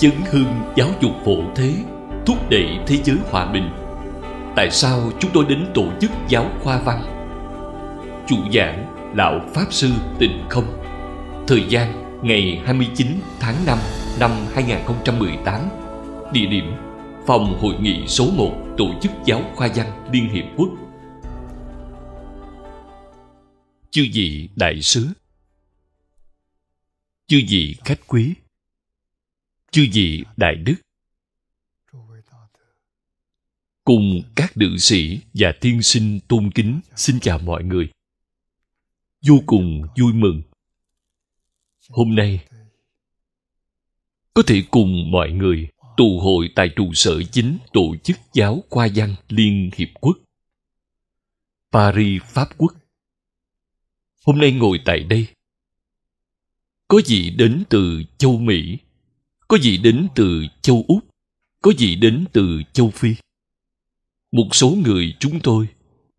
chấn hưng giáo dục phổ thế thúc đẩy thế giới hòa bình tại sao chúng tôi đến tổ chức giáo khoa văn chủ giảng lão pháp sư tịnh không thời gian ngày 29 tháng 5 năm 2018 địa điểm phòng hội nghị số 1 tổ chức giáo khoa văn liên hiệp quốc chư vị đại sứ chư vị khách quý chư vị đại đức cùng các nữ sĩ và tiên sinh tôn kính xin chào mọi người vô cùng vui mừng hôm nay có thể cùng mọi người tụ hội tại trụ sở chính tổ chức giáo khoa văn liên hiệp quốc paris pháp quốc hôm nay ngồi tại đây có vị đến từ châu mỹ có vị đến từ châu Úc, có vị đến từ châu Phi. Một số người chúng tôi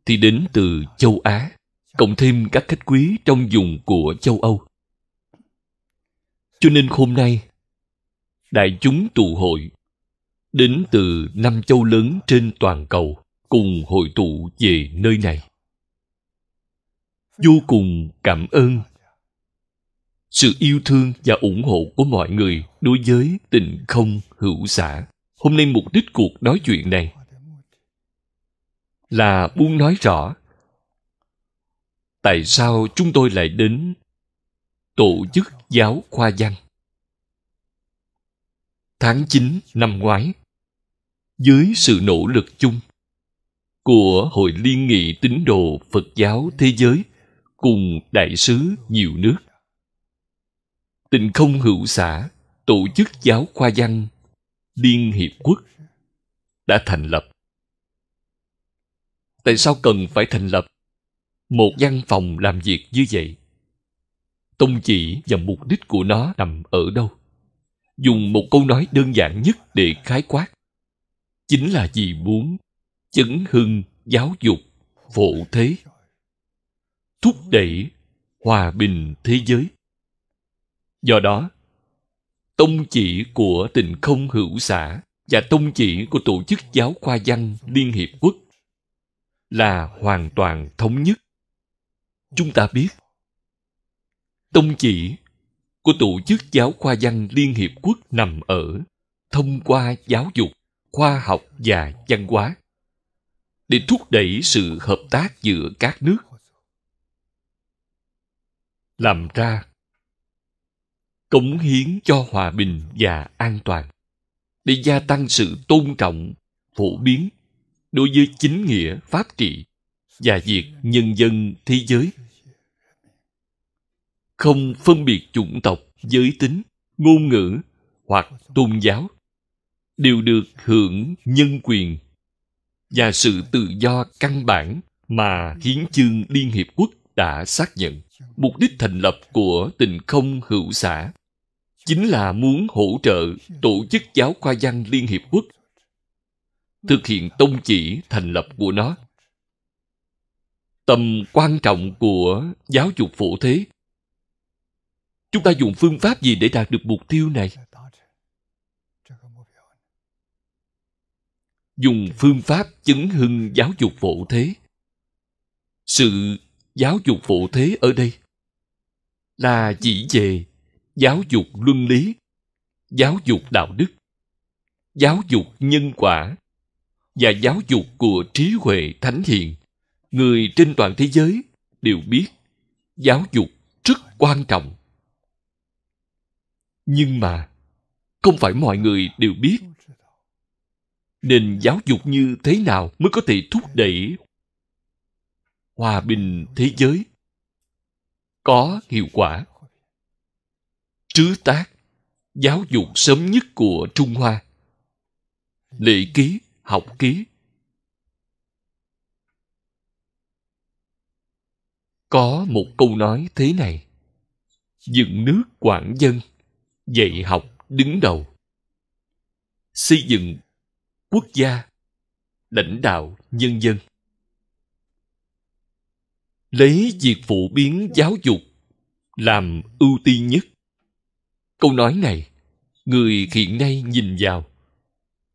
thì đến từ châu Á, cộng thêm các khách quý trong vùng của châu Âu. Cho nên hôm nay, đại chúng tụ hội đến từ năm châu lớn trên toàn cầu cùng hội tụ về nơi này. Vô cùng cảm ơn sự yêu thương và ủng hộ của mọi người đối với tình không hữu xã. Hôm nay mục đích cuộc nói chuyện này là muốn nói rõ tại sao chúng tôi lại đến tổ chức giáo khoa văn. Tháng 9 năm ngoái, dưới sự nỗ lực chung của Hội Liên nghị Tín đồ Phật giáo Thế giới cùng đại sứ nhiều nước, tình không hữu xã tổ chức giáo khoa văn liên hiệp quốc đã thành lập tại sao cần phải thành lập một văn phòng làm việc như vậy tông chỉ và mục đích của nó nằm ở đâu dùng một câu nói đơn giản nhất để khái quát chính là vì muốn chấn hưng giáo dục phổ thế thúc đẩy hòa bình thế giới Do đó, tông chỉ của tình không hữu xã và tông chỉ của Tổ chức Giáo khoa văn Liên Hiệp Quốc là hoàn toàn thống nhất. Chúng ta biết, tông chỉ của Tổ chức Giáo khoa văn Liên Hiệp Quốc nằm ở thông qua giáo dục, khoa học và văn hóa để thúc đẩy sự hợp tác giữa các nước làm ra cống hiến cho hòa bình và an toàn để gia tăng sự tôn trọng phổ biến đối với chính nghĩa pháp trị và việc nhân dân thế giới không phân biệt chủng tộc giới tính ngôn ngữ hoặc tôn giáo đều được hưởng nhân quyền và sự tự do căn bản mà hiến chương liên hiệp quốc đã xác nhận mục đích thành lập của tình không hữu xã chính là muốn hỗ trợ tổ chức giáo khoa văn liên hiệp quốc thực hiện tông chỉ thành lập của nó tầm quan trọng của giáo dục phổ thế chúng ta dùng phương pháp gì để đạt được mục tiêu này dùng phương pháp chứng hưng giáo dục phổ thế sự giáo dục phổ thế ở đây là chỉ về giáo dục luân lý giáo dục đạo đức giáo dục nhân quả và giáo dục của trí huệ thánh hiền người trên toàn thế giới đều biết giáo dục rất quan trọng nhưng mà không phải mọi người đều biết nên giáo dục như thế nào mới có thể thúc đẩy hòa bình thế giới có hiệu quả trứ tác, giáo dục sớm nhất của Trung Hoa. Lệ ký, học ký. Có một câu nói thế này. Dựng nước quản dân, dạy học đứng đầu. Xây dựng quốc gia, lãnh đạo nhân dân. Lấy việc phổ biến giáo dục làm ưu tiên nhất Câu nói này, người hiện nay nhìn vào,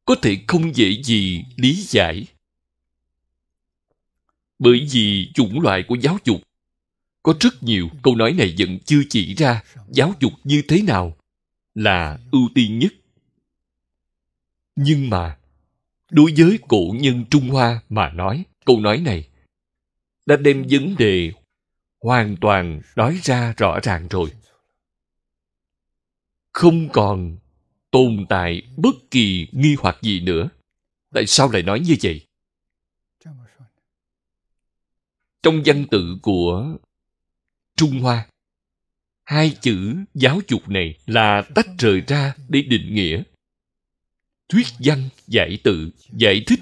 có thể không dễ gì lý giải. Bởi vì chủng loại của giáo dục, có rất nhiều câu nói này vẫn chưa chỉ ra giáo dục như thế nào là ưu tiên nhất. Nhưng mà, đối với cổ nhân Trung Hoa mà nói, câu nói này đã đem vấn đề hoàn toàn nói ra rõ ràng rồi không còn tồn tại bất kỳ nghi hoặc gì nữa tại sao lại nói như vậy trong văn tự của trung hoa hai chữ giáo dục này là tách rời ra để định nghĩa thuyết văn giải tự giải thích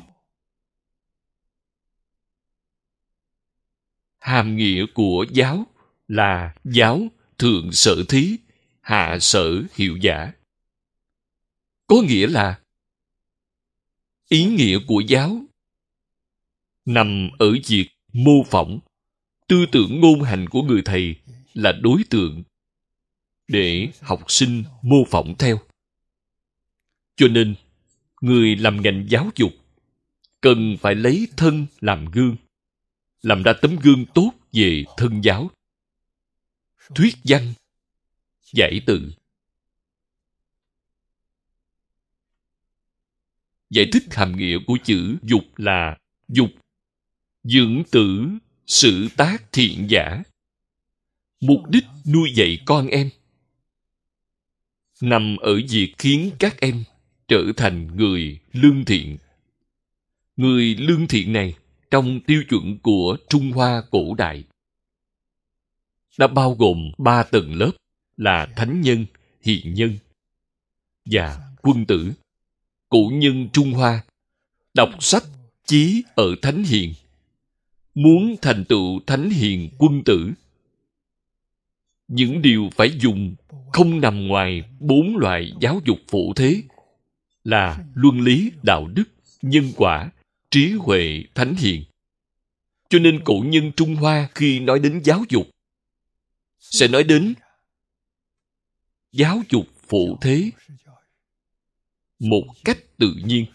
hàm nghĩa của giáo là giáo thượng sở thí hạ sở hiệu giả. Có nghĩa là ý nghĩa của giáo nằm ở việc mô phỏng tư tưởng ngôn hành của người thầy là đối tượng để học sinh mô phỏng theo cho nên người làm ngành giáo dục cần phải lấy thân làm gương làm ra tấm gương tốt về thân giáo thuyết văn Giải từ Giải thích hàm nghĩa của chữ dục là dục, dưỡng tử, sự tác thiện giả. Mục đích nuôi dạy con em nằm ở việc khiến các em trở thành người lương thiện. Người lương thiện này trong tiêu chuẩn của Trung Hoa cổ đại đã bao gồm ba tầng lớp là thánh nhân hiền nhân và quân tử cổ nhân trung hoa đọc sách chí ở thánh hiền muốn thành tựu thánh hiền quân tử những điều phải dùng không nằm ngoài bốn loại giáo dục phổ thế là luân lý đạo đức nhân quả trí huệ thánh hiền cho nên cổ nhân trung hoa khi nói đến giáo dục sẽ nói đến giáo dục phụ thế một cách tự nhiên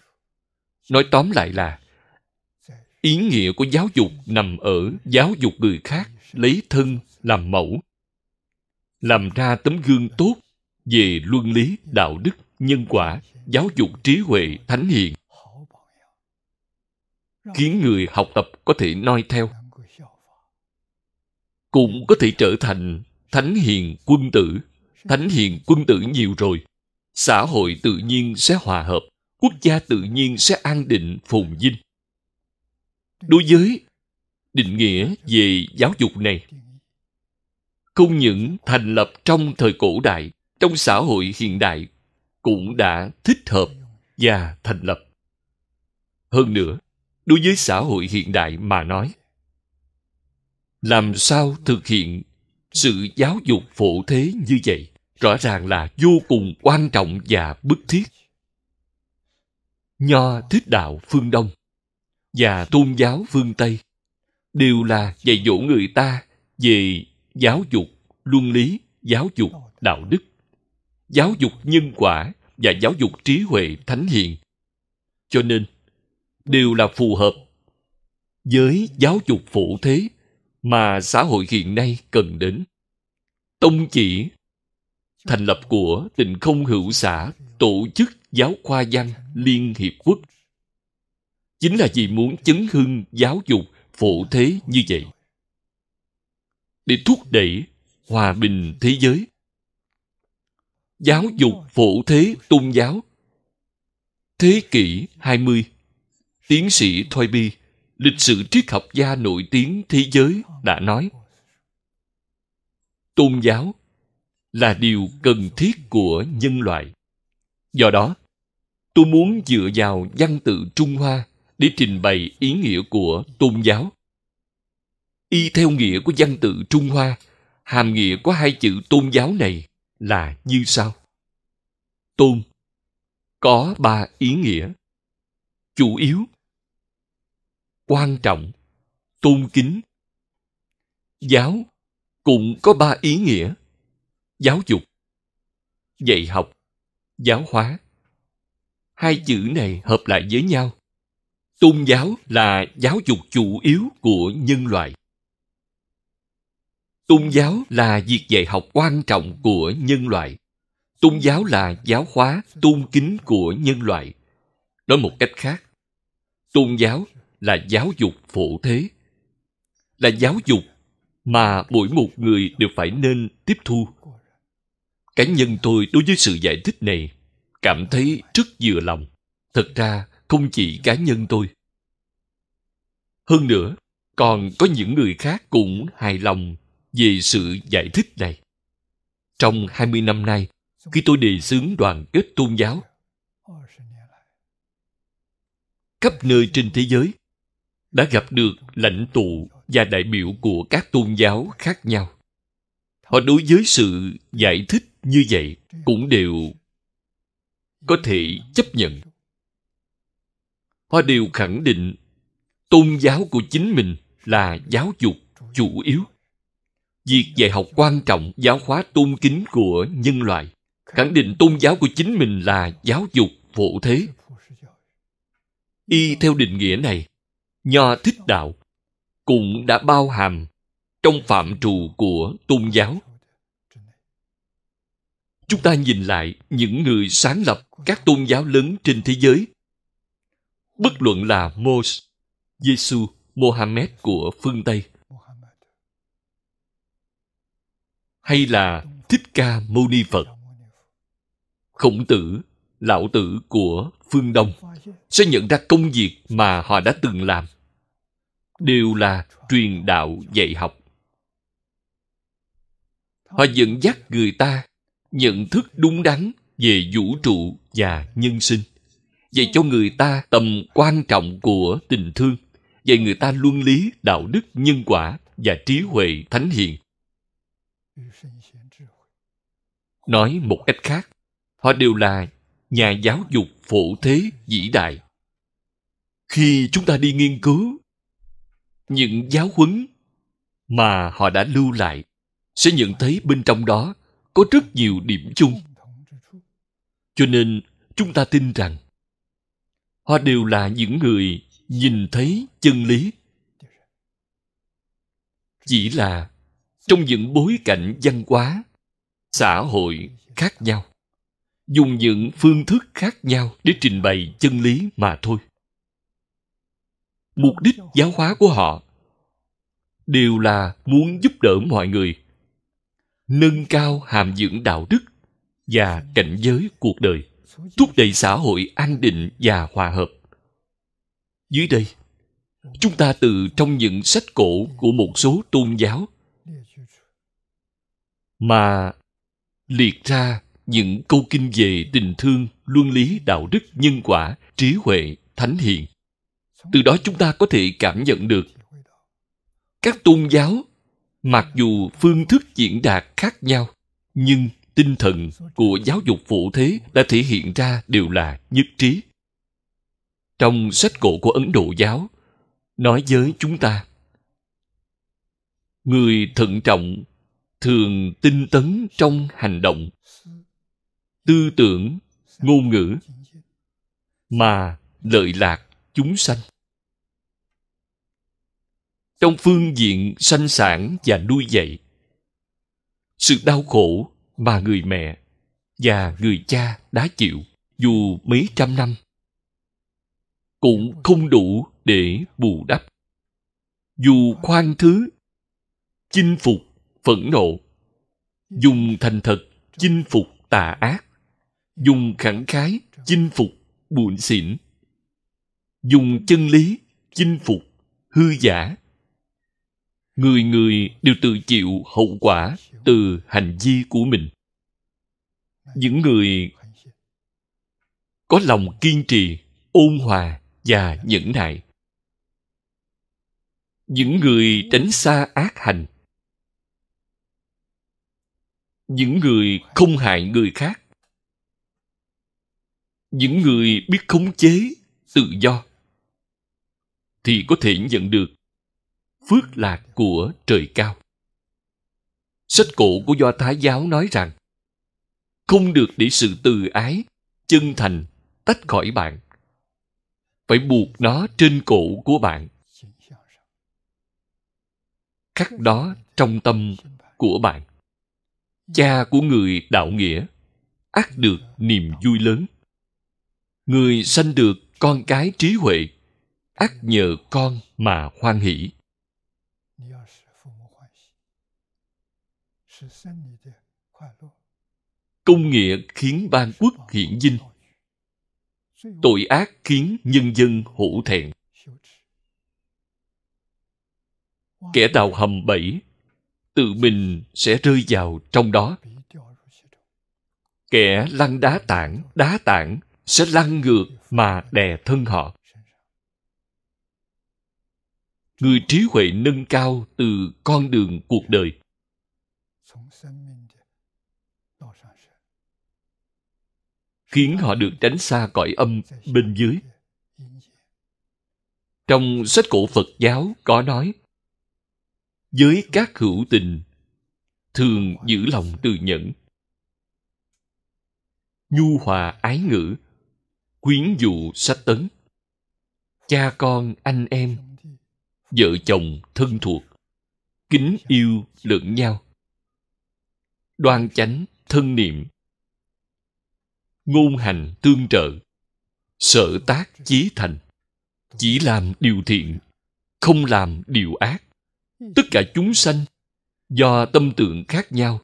nói tóm lại là ý nghĩa của giáo dục nằm ở giáo dục người khác lấy thân làm mẫu làm ra tấm gương tốt về luân lý đạo đức nhân quả giáo dục trí huệ thánh hiền khiến người học tập có thể noi theo cũng có thể trở thành thánh hiền quân tử thánh hiền quân tử nhiều rồi xã hội tự nhiên sẽ hòa hợp quốc gia tự nhiên sẽ an định phồn vinh đối với định nghĩa về giáo dục này không những thành lập trong thời cổ đại trong xã hội hiện đại cũng đã thích hợp và thành lập hơn nữa đối với xã hội hiện đại mà nói làm sao thực hiện sự giáo dục phổ thế như vậy rõ ràng là vô cùng quan trọng và bức thiết nho thích đạo phương đông và tôn giáo phương tây đều là dạy dỗ người ta về giáo dục luân lý giáo dục đạo đức giáo dục nhân quả và giáo dục trí huệ thánh hiền cho nên đều là phù hợp với giáo dục phổ thế mà xã hội hiện nay cần đến tông chỉ thành lập của tình không hữu xã tổ chức giáo khoa văn liên hiệp quốc chính là vì muốn chấn hưng giáo dục phổ thế như vậy để thúc đẩy hòa bình thế giới giáo dục phổ thế tôn giáo thế kỷ 20 tiến sĩ Thoy Bi lịch sử triết học gia nổi tiếng thế giới đã nói tôn giáo là điều cần thiết của nhân loại do đó tôi muốn dựa vào văn tự trung hoa để trình bày ý nghĩa của tôn giáo y theo nghĩa của văn tự trung hoa hàm nghĩa của hai chữ tôn giáo này là như sau tôn có ba ý nghĩa chủ yếu quan trọng tôn kính giáo cũng có ba ý nghĩa giáo dục dạy học giáo hóa hai chữ này hợp lại với nhau tôn giáo là giáo dục chủ yếu của nhân loại tôn giáo là việc dạy học quan trọng của nhân loại tôn giáo là giáo hóa tôn kính của nhân loại nói một cách khác tôn giáo là giáo dục phổ thế là giáo dục mà mỗi một người đều phải nên tiếp thu cá nhân tôi đối với sự giải thích này cảm thấy rất vừa lòng thật ra không chỉ cá nhân tôi hơn nữa còn có những người khác cũng hài lòng về sự giải thích này trong 20 năm nay khi tôi đề xướng đoàn kết tôn giáo khắp nơi trên thế giới đã gặp được lãnh tụ và đại biểu của các tôn giáo khác nhau họ đối với sự giải thích như vậy cũng đều có thể chấp nhận họ đều khẳng định tôn giáo của chính mình là giáo dục chủ yếu việc dạy học quan trọng giáo hóa tôn kính của nhân loại khẳng định tôn giáo của chính mình là giáo dục phổ thế y theo định nghĩa này nho thích đạo cũng đã bao hàm trong phạm trù của tôn giáo chúng ta nhìn lại những người sáng lập các tôn giáo lớn trên thế giới bất luận là Moses, Giêsu, Mohammed của phương Tây hay là Thích Ca Mâu Ni Phật, Khổng Tử, Lão Tử của phương Đông sẽ nhận ra công việc mà họ đã từng làm đều là truyền đạo dạy học họ dẫn dắt người ta nhận thức đúng đắn về vũ trụ và nhân sinh dạy cho người ta tầm quan trọng của tình thương dạy người ta luân lý đạo đức nhân quả và trí huệ thánh hiền nói một cách khác họ đều là nhà giáo dục phổ thế vĩ đại khi chúng ta đi nghiên cứu những giáo huấn mà họ đã lưu lại sẽ nhận thấy bên trong đó có rất nhiều điểm chung cho nên chúng ta tin rằng họ đều là những người nhìn thấy chân lý chỉ là trong những bối cảnh văn hóa xã hội khác nhau dùng những phương thức khác nhau để trình bày chân lý mà thôi mục đích giáo hóa của họ đều là muốn giúp đỡ mọi người nâng cao hàm dưỡng đạo đức và cảnh giới cuộc đời thúc đẩy xã hội an định và hòa hợp dưới đây chúng ta từ trong những sách cổ của một số tôn giáo mà liệt ra những câu kinh về tình thương luân lý đạo đức nhân quả trí huệ thánh hiền từ đó chúng ta có thể cảm nhận được các tôn giáo mặc dù phương thức diễn đạt khác nhau nhưng tinh thần của giáo dục phổ thế đã thể hiện ra đều là nhất trí trong sách cổ của ấn độ giáo nói với chúng ta người thận trọng thường tinh tấn trong hành động tư tưởng ngôn ngữ mà lợi lạc chúng sanh trong phương diện sanh sản và nuôi dạy sự đau khổ mà người mẹ và người cha đã chịu dù mấy trăm năm cũng không đủ để bù đắp dù khoan thứ chinh phục phẫn nộ dùng thành thật chinh phục tà ác dùng khẳng khái chinh phục buồn xỉn dùng chân lý chinh phục hư giả người người đều tự chịu hậu quả từ hành vi của mình những người có lòng kiên trì ôn hòa và nhẫn nại những người tránh xa ác hành những người không hại người khác những người biết khống chế tự do thì có thể nhận được phước lạc của trời cao. Sách cổ của Do Thái giáo nói rằng không được để sự từ ái, chân thành tách khỏi bạn. Phải buộc nó trên cổ của bạn. Khắc đó trong tâm của bạn. Cha của người đạo nghĩa ác được niềm vui lớn. Người sanh được con cái trí huệ ác nhờ con mà hoan hỷ công nghĩa khiến ban quốc hiện dinh tội ác khiến nhân dân hổ thẹn kẻ đào hầm bẫy tự mình sẽ rơi vào trong đó kẻ lăn đá tảng đá tảng sẽ lăn ngược mà đè thân họ người trí huệ nâng cao từ con đường cuộc đời khiến họ được tránh xa cõi âm bên dưới trong sách cổ phật giáo có nói với các hữu tình thường giữ lòng từ nhẫn nhu hòa ái ngữ quyến dụ sách tấn cha con anh em vợ chồng thân thuộc kính yêu lẫn nhau đoan chánh thân niệm ngôn hành tương trợ sở tác chí thành chỉ làm điều thiện không làm điều ác tất cả chúng sanh do tâm tượng khác nhau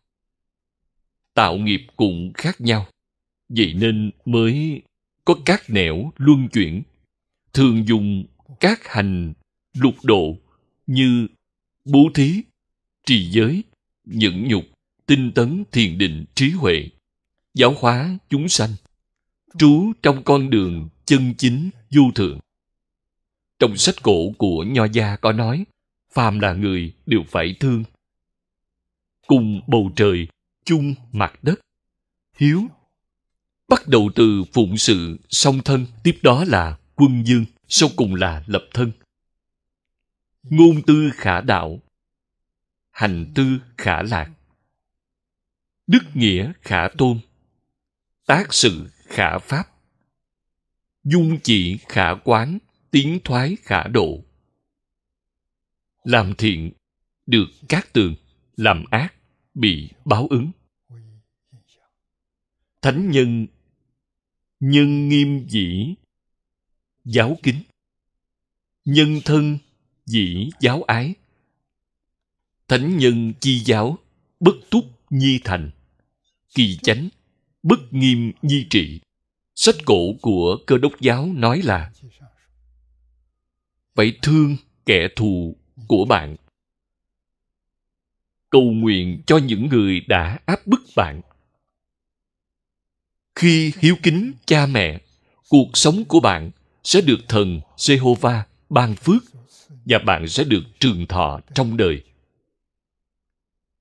tạo nghiệp cũng khác nhau vậy nên mới có các nẻo luân chuyển thường dùng các hành lục độ như bố thí, trì giới, nhẫn nhục, tinh tấn thiền định trí huệ, giáo hóa chúng sanh, trú trong con đường chân chính du thượng. Trong sách cổ của Nho Gia có nói, phàm là người đều phải thương. Cùng bầu trời, chung mặt đất, hiếu. Bắt đầu từ phụng sự, song thân, tiếp đó là quân dương, sau cùng là lập thân ngôn tư khả đạo hành tư khả lạc đức nghĩa khả tôn tác sự khả pháp dung chỉ khả quán tiến thoái khả độ làm thiện được các tường làm ác bị báo ứng thánh nhân nhân nghiêm dĩ giáo kính nhân thân dĩ giáo ái. Thánh nhân chi giáo, bất túc nhi thành. Kỳ chánh, bất nghiêm nhi trị. Sách cổ của cơ đốc giáo nói là phải thương kẻ thù của bạn. Cầu nguyện cho những người đã áp bức bạn. Khi hiếu kính cha mẹ, cuộc sống của bạn sẽ được thần Jehovah ban phước và bạn sẽ được trường thọ trong đời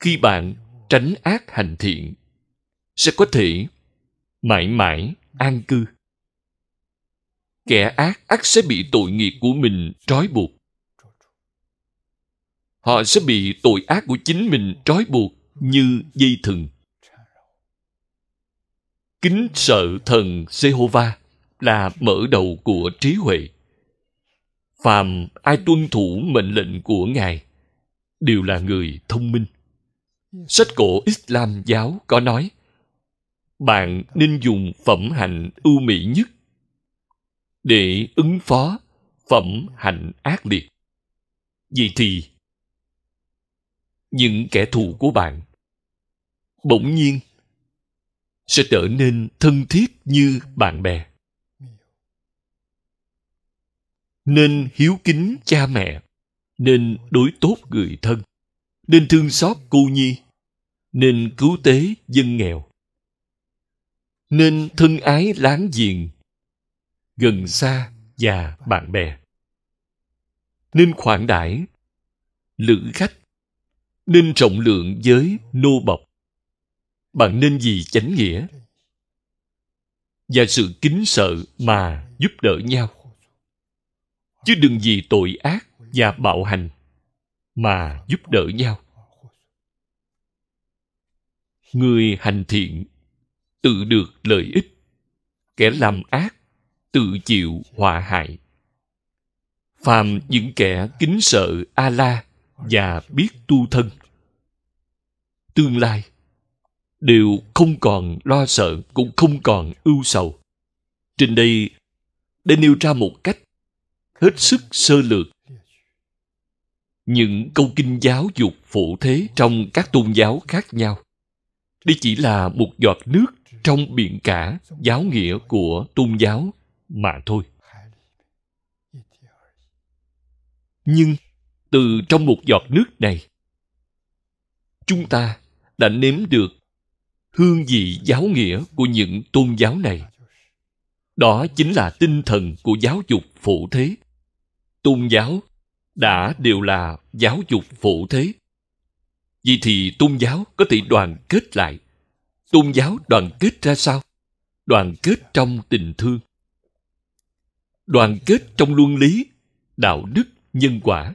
khi bạn tránh ác hành thiện sẽ có thể mãi mãi an cư kẻ ác ác sẽ bị tội nghiệp của mình trói buộc họ sẽ bị tội ác của chính mình trói buộc như dây thừng kính sợ thần Jehovah là mở đầu của trí huệ phàm ai tuân thủ mệnh lệnh của ngài đều là người thông minh sách cổ islam giáo có nói bạn nên dùng phẩm hạnh ưu mỹ nhất để ứng phó phẩm hạnh ác liệt vậy thì những kẻ thù của bạn bỗng nhiên sẽ trở nên thân thiết như bạn bè nên hiếu kính cha mẹ nên đối tốt người thân nên thương xót cô nhi nên cứu tế dân nghèo nên thân ái láng giềng gần xa và bạn bè nên khoản đãi lữ khách nên trọng lượng với nô bộc bạn nên vì chánh nghĩa và sự kính sợ mà giúp đỡ nhau chứ đừng vì tội ác và bạo hành mà giúp đỡ nhau người hành thiện tự được lợi ích kẻ làm ác tự chịu họa hại phàm những kẻ kính sợ a la và biết tu thân tương lai đều không còn lo sợ cũng không còn ưu sầu trên đây đã nêu ra một cách hết sức sơ lược những câu kinh giáo dục phổ thế trong các tôn giáo khác nhau đây chỉ là một giọt nước trong biển cả giáo nghĩa của tôn giáo mà thôi nhưng từ trong một giọt nước này chúng ta đã nếm được hương vị giáo nghĩa của những tôn giáo này đó chính là tinh thần của giáo dục phổ thế tôn giáo đã đều là giáo dục phổ thế vì thì tôn giáo có thể đoàn kết lại tôn giáo đoàn kết ra sao đoàn kết trong tình thương đoàn kết trong luân lý đạo đức nhân quả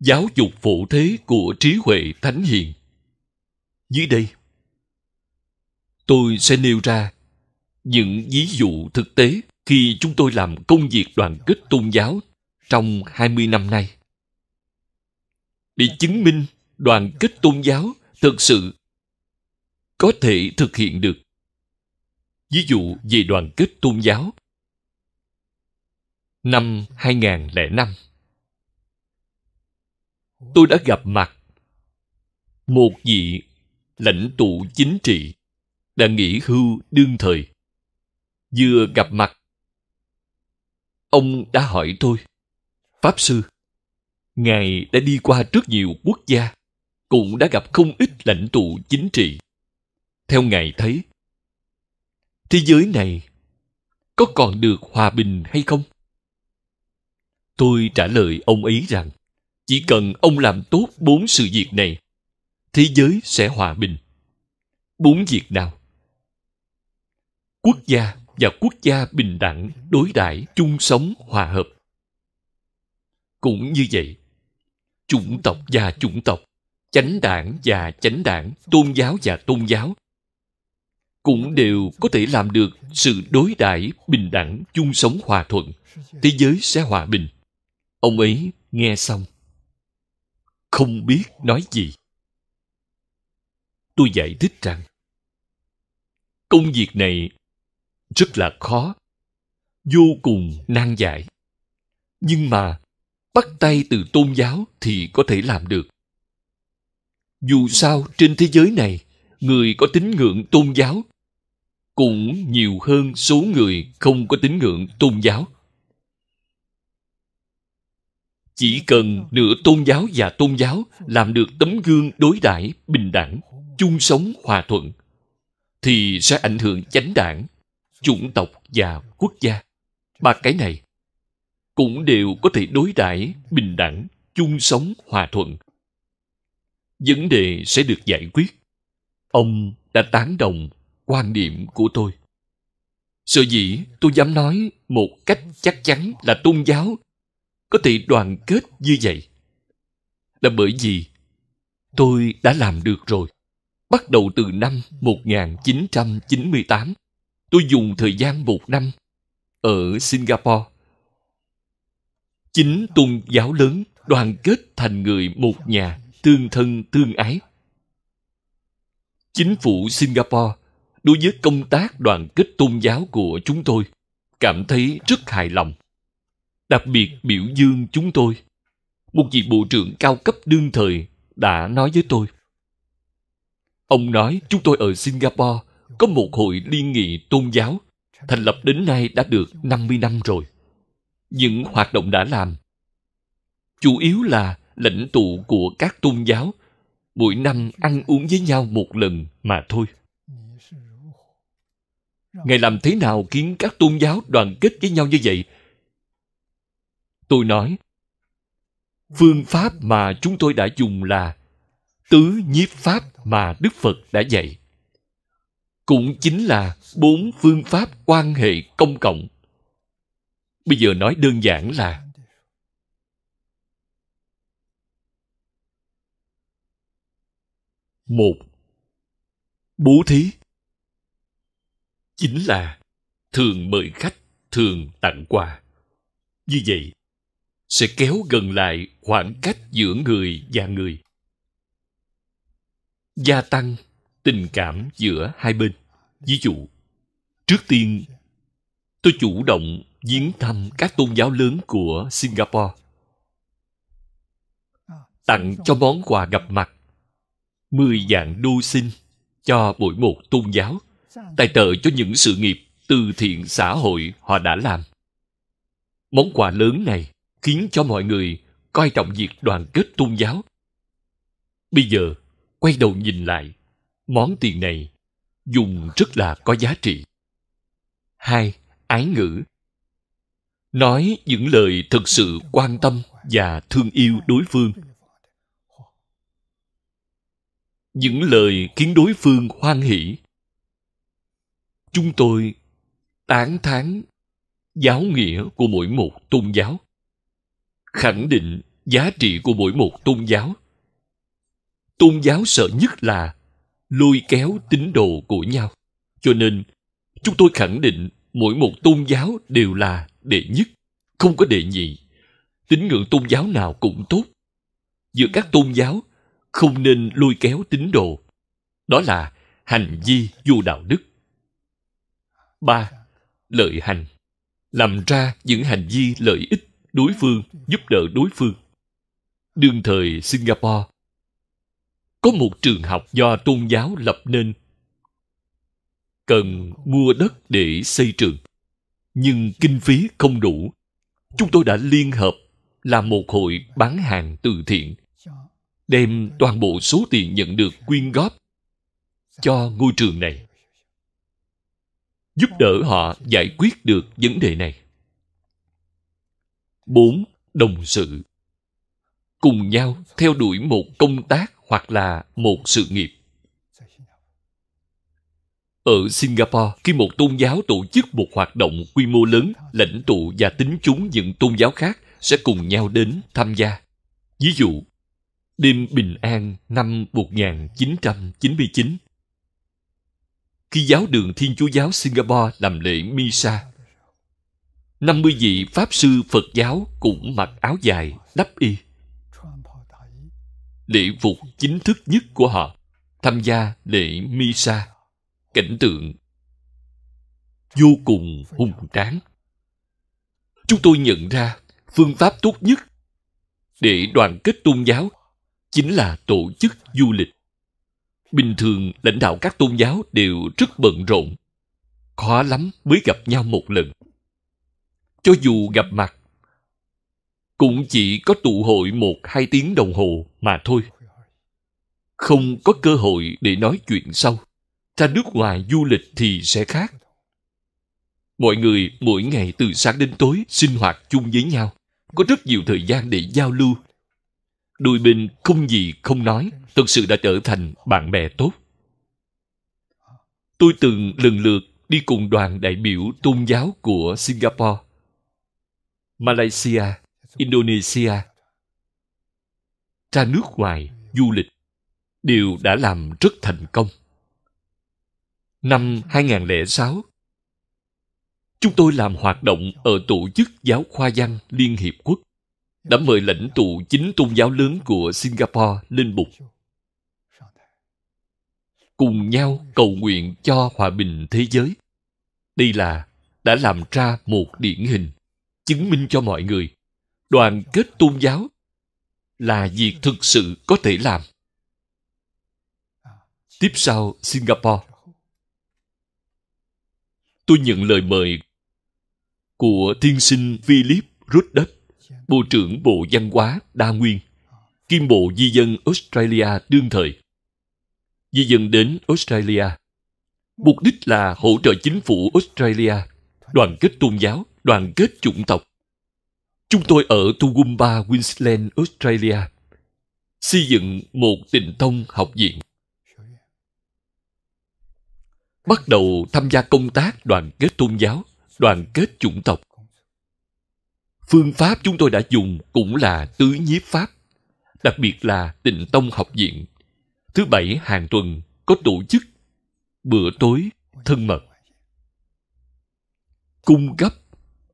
giáo dục phổ thế của trí huệ thánh hiền dưới đây tôi sẽ nêu ra những ví dụ thực tế khi chúng tôi làm công việc đoàn kết tôn giáo trong 20 năm nay. Để chứng minh đoàn kết tôn giáo thực sự có thể thực hiện được. Ví dụ về đoàn kết tôn giáo. Năm 2005 Tôi đã gặp mặt một vị lãnh tụ chính trị đã nghỉ hưu đương thời vừa gặp mặt Ông đã hỏi tôi, Pháp Sư, Ngài đã đi qua rất nhiều quốc gia, cũng đã gặp không ít lãnh tụ chính trị. Theo Ngài thấy, thế giới này có còn được hòa bình hay không? Tôi trả lời ông ấy rằng, chỉ cần ông làm tốt bốn sự việc này, thế giới sẽ hòa bình. Bốn việc nào? Quốc gia và quốc gia bình đẳng, đối đãi chung sống hòa hợp. Cũng như vậy, chủng tộc và chủng tộc, chánh đảng và chánh đảng, tôn giáo và tôn giáo cũng đều có thể làm được sự đối đãi bình đẳng chung sống hòa thuận thế giới sẽ hòa bình ông ấy nghe xong không biết nói gì tôi giải thích rằng công việc này rất là khó vô cùng nan giải nhưng mà bắt tay từ tôn giáo thì có thể làm được dù sao trên thế giới này người có tín ngưỡng tôn giáo cũng nhiều hơn số người không có tín ngưỡng tôn giáo chỉ cần nửa tôn giáo và tôn giáo làm được tấm gương đối đãi bình đẳng chung sống hòa thuận thì sẽ ảnh hưởng chánh đảng chủng tộc và quốc gia ba cái này cũng đều có thể đối đãi bình đẳng chung sống hòa thuận vấn đề sẽ được giải quyết ông đã tán đồng quan điểm của tôi sở dĩ tôi dám nói một cách chắc chắn là tôn giáo có thể đoàn kết như vậy là bởi vì tôi đã làm được rồi bắt đầu từ năm 1998 tôi dùng thời gian một năm ở Singapore. Chính tôn giáo lớn đoàn kết thành người một nhà, tương thân tương ái. Chính phủ Singapore đối với công tác đoàn kết tôn giáo của chúng tôi cảm thấy rất hài lòng. Đặc biệt biểu dương chúng tôi. Một vị bộ trưởng cao cấp đương thời đã nói với tôi. Ông nói chúng tôi ở Singapore có một hội liên nghị tôn giáo thành lập đến nay đã được 50 năm rồi. Những hoạt động đã làm chủ yếu là lãnh tụ của các tôn giáo mỗi năm ăn uống với nhau một lần mà thôi. Ngài làm thế nào khiến các tôn giáo đoàn kết với nhau như vậy? Tôi nói, phương pháp mà chúng tôi đã dùng là tứ nhiếp pháp mà Đức Phật đã dạy cũng chính là bốn phương pháp quan hệ công cộng bây giờ nói đơn giản là một bố thí chính là thường mời khách thường tặng quà như vậy sẽ kéo gần lại khoảng cách giữa người và người gia tăng tình cảm giữa hai bên Ví dụ, trước tiên tôi chủ động viếng thăm các tôn giáo lớn của Singapore. Tặng cho món quà gặp mặt 10 dạng đô sinh cho mỗi một tôn giáo tài trợ cho những sự nghiệp từ thiện xã hội họ đã làm. Món quà lớn này khiến cho mọi người coi trọng việc đoàn kết tôn giáo. Bây giờ, quay đầu nhìn lại, món tiền này dùng rất là có giá trị hai ái ngữ nói những lời thực sự quan tâm và thương yêu đối phương những lời khiến đối phương hoan hỷ chúng tôi tán thán giáo nghĩa của mỗi một tôn giáo khẳng định giá trị của mỗi một tôn giáo tôn giáo sợ nhất là lôi kéo tín đồ của nhau cho nên chúng tôi khẳng định mỗi một tôn giáo đều là đệ nhất không có đệ nhị tín ngưỡng tôn giáo nào cũng tốt giữa các tôn giáo không nên lôi kéo tín đồ đó là hành vi vô đạo đức ba lợi hành làm ra những hành vi lợi ích đối phương giúp đỡ đối phương đương thời singapore có một trường học do tôn giáo lập nên cần mua đất để xây trường nhưng kinh phí không đủ chúng tôi đã liên hợp làm một hội bán hàng từ thiện đem toàn bộ số tiền nhận được quyên góp cho ngôi trường này giúp đỡ họ giải quyết được vấn đề này bốn đồng sự cùng nhau theo đuổi một công tác hoặc là một sự nghiệp. Ở Singapore, khi một tôn giáo tổ chức một hoạt động quy mô lớn, lãnh tụ và tín chúng những tôn giáo khác sẽ cùng nhau đến tham gia. Ví dụ, đêm bình an năm 1999, khi giáo đường Thiên Chúa giáo Singapore làm lễ Misa, 50 vị Pháp sư Phật giáo cũng mặc áo dài, đắp y lễ phục chính thức nhất của họ tham gia lễ misa cảnh tượng vô cùng hùng tráng chúng tôi nhận ra phương pháp tốt nhất để đoàn kết tôn giáo chính là tổ chức du lịch bình thường lãnh đạo các tôn giáo đều rất bận rộn khó lắm mới gặp nhau một lần cho dù gặp mặt cũng chỉ có tụ hội một hai tiếng đồng hồ mà thôi không có cơ hội để nói chuyện sau ra nước ngoài du lịch thì sẽ khác mọi người mỗi ngày từ sáng đến tối sinh hoạt chung với nhau có rất nhiều thời gian để giao lưu đôi bên không gì không nói thật sự đã trở thành bạn bè tốt tôi từng lần lượt đi cùng đoàn đại biểu tôn giáo của singapore malaysia Indonesia ra nước ngoài du lịch đều đã làm rất thành công. Năm 2006, chúng tôi làm hoạt động ở tổ chức giáo khoa văn Liên Hiệp Quốc đã mời lãnh tụ chính tôn giáo lớn của Singapore lên bục cùng nhau cầu nguyện cho hòa bình thế giới. Đây là đã làm ra một điển hình chứng minh cho mọi người đoàn kết tôn giáo là việc thực sự có thể làm tiếp sau singapore tôi nhận lời mời của thiên sinh philip ruddup bộ trưởng bộ văn hóa đa nguyên kim bộ di dân australia đương thời di dân đến australia mục đích là hỗ trợ chính phủ australia đoàn kết tôn giáo đoàn kết chủng tộc Chúng tôi ở Toowoomba, Queensland, Australia, xây dựng một tình tông học viện. Bắt đầu tham gia công tác đoàn kết tôn giáo, đoàn kết chủng tộc. Phương pháp chúng tôi đã dùng cũng là tứ nhiếp pháp, đặc biệt là tịnh tông học viện. Thứ bảy hàng tuần có tổ chức bữa tối thân mật cung cấp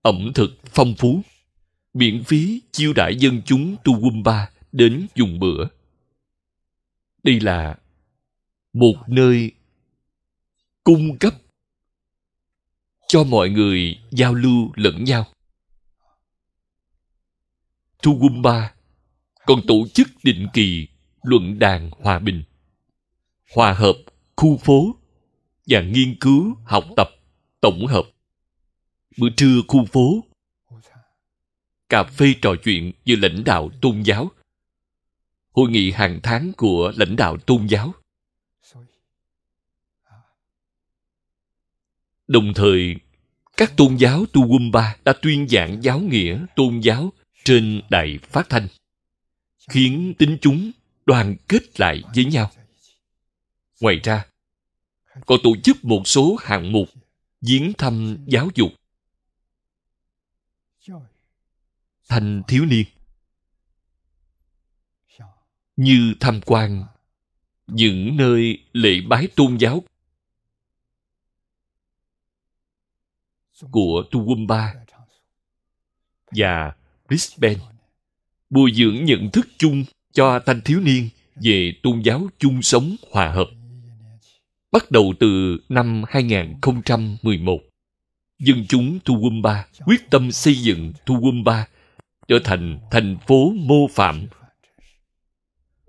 ẩm thực phong phú miễn phí chiêu đãi dân chúng Tu Quân Ba đến dùng bữa. Đây là một nơi cung cấp cho mọi người giao lưu lẫn nhau. Tu Quân Ba còn tổ chức định kỳ luận đàn hòa bình, hòa hợp khu phố và nghiên cứu học tập tổng hợp. Bữa trưa khu phố cà phê trò chuyện giữa lãnh đạo tôn giáo hội nghị hàng tháng của lãnh đạo tôn giáo đồng thời các tôn giáo tu Wumba đã tuyên giảng giáo nghĩa tôn giáo trên đài phát thanh khiến tính chúng đoàn kết lại với nhau ngoài ra còn tổ chức một số hạng mục viếng thăm giáo dục thanh thiếu niên như tham quan những nơi lễ bái tôn giáo của Tuwumba và Brisbane bồi dưỡng nhận thức chung cho thanh thiếu niên về tôn giáo chung sống hòa hợp bắt đầu từ năm 2011 dân chúng Tuwumba quyết tâm xây dựng Tuwumba trở thành thành phố mô phạm